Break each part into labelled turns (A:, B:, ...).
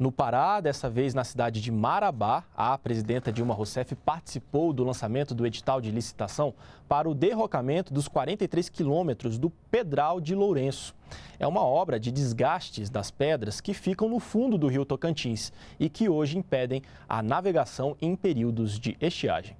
A: no Pará, dessa vez na cidade de Marabá, a presidenta Dilma Rousseff participou do lançamento do edital de licitação para o derrocamento dos 43 quilômetros do Pedral de Lourenço. É uma obra de desgastes das pedras que ficam no fundo do rio Tocantins e que hoje impedem a navegação em períodos de estiagem.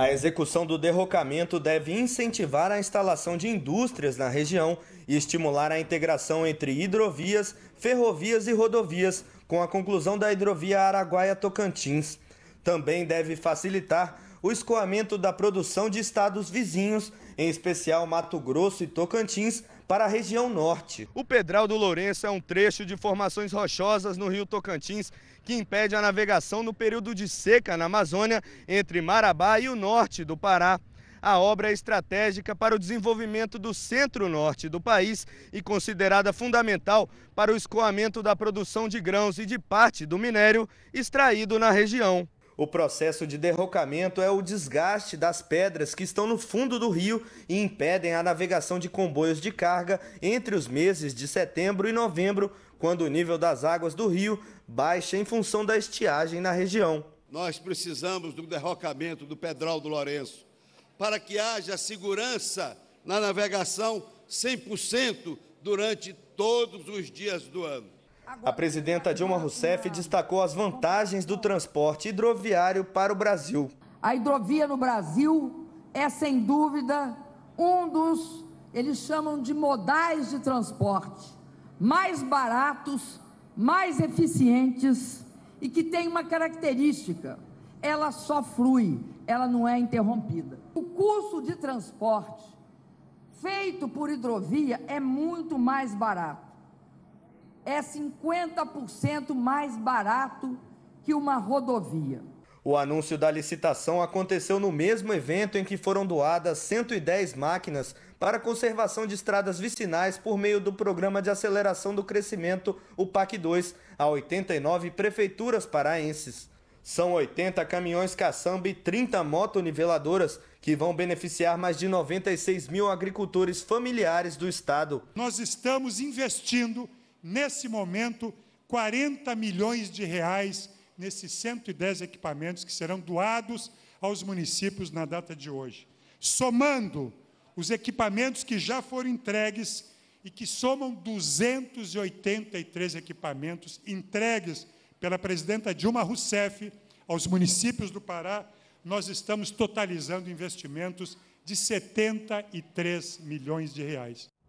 B: A execução do derrocamento deve incentivar a instalação de indústrias na região e estimular a integração entre hidrovias, ferrovias e rodovias, com a conclusão da hidrovia Araguaia-Tocantins. Também deve facilitar o escoamento da produção de estados vizinhos, em especial Mato Grosso e Tocantins, para a região norte. O Pedral do Lourenço é um trecho de formações rochosas no rio Tocantins que impede a navegação no período de seca na Amazônia entre Marabá e o norte do Pará. A obra é estratégica para o desenvolvimento do centro-norte do país e considerada fundamental para o escoamento da produção de grãos e de parte do minério extraído na região. O processo de derrocamento é o desgaste das pedras que estão no fundo do rio e impedem a navegação de comboios de carga entre os meses de setembro e novembro, quando o nível das águas do rio baixa em função da estiagem na região. Nós precisamos do derrocamento do Pedral do Lourenço para que haja segurança na navegação 100% durante todos os dias do ano. A presidenta Dilma Rousseff destacou as vantagens do transporte hidroviário para o Brasil.
C: A hidrovia no Brasil é, sem dúvida, um dos, eles chamam de modais de transporte, mais baratos, mais eficientes e que tem uma característica: ela só flui, ela não é interrompida. O custo de transporte feito por hidrovia é muito mais barato é 50% mais barato que uma rodovia.
B: O anúncio da licitação aconteceu no mesmo evento em que foram doadas 110 máquinas para conservação de estradas vicinais por meio do Programa de Aceleração do Crescimento, o PAC-2, a 89 prefeituras paraenses. São 80 caminhões caçamba e 30 motoniveladoras que vão beneficiar mais de 96 mil agricultores
D: familiares do estado. Nós estamos investindo nesse momento, 40 milhões de reais nesses 110 equipamentos que serão doados aos municípios na data de hoje. Somando os equipamentos que já foram entregues e que somam 283 equipamentos entregues pela presidenta Dilma Rousseff aos municípios do Pará, nós estamos totalizando investimentos de 73 milhões de reais.